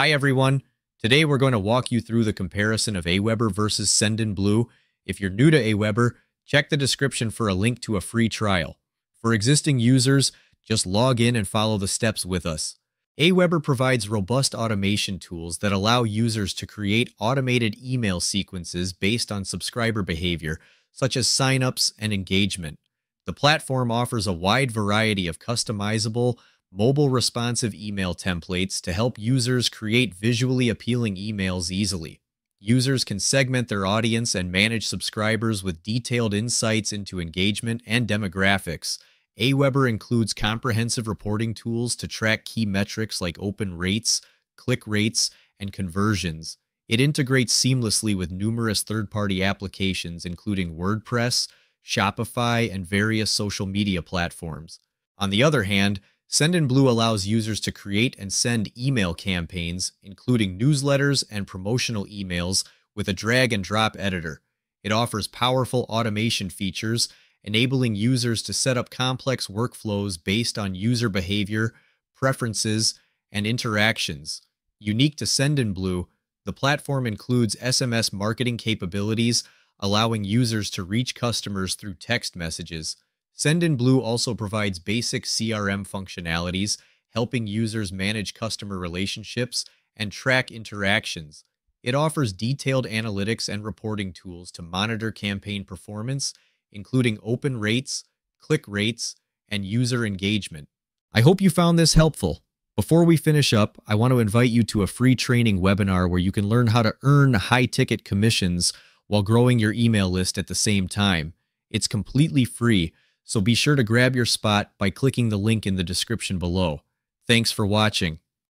Hi, everyone. Today, we're going to walk you through the comparison of Aweber versus Sendin Blue. If you're new to Aweber, check the description for a link to a free trial. For existing users, just log in and follow the steps with us. Aweber provides robust automation tools that allow users to create automated email sequences based on subscriber behavior, such as signups and engagement. The platform offers a wide variety of customizable, mobile responsive email templates to help users create visually appealing emails easily. Users can segment their audience and manage subscribers with detailed insights into engagement and demographics. Aweber includes comprehensive reporting tools to track key metrics like open rates, click rates, and conversions. It integrates seamlessly with numerous third-party applications, including WordPress, Shopify, and various social media platforms. On the other hand, SendinBlue allows users to create and send email campaigns, including newsletters and promotional emails, with a drag and drop editor. It offers powerful automation features, enabling users to set up complex workflows based on user behavior, preferences, and interactions. Unique to SendinBlue, the platform includes SMS marketing capabilities, allowing users to reach customers through text messages. Sendinblue also provides basic CRM functionalities, helping users manage customer relationships and track interactions. It offers detailed analytics and reporting tools to monitor campaign performance, including open rates, click rates, and user engagement. I hope you found this helpful. Before we finish up, I want to invite you to a free training webinar where you can learn how to earn high-ticket commissions while growing your email list at the same time. It's completely free, so be sure to grab your spot by clicking the link in the description below. Thanks for watching.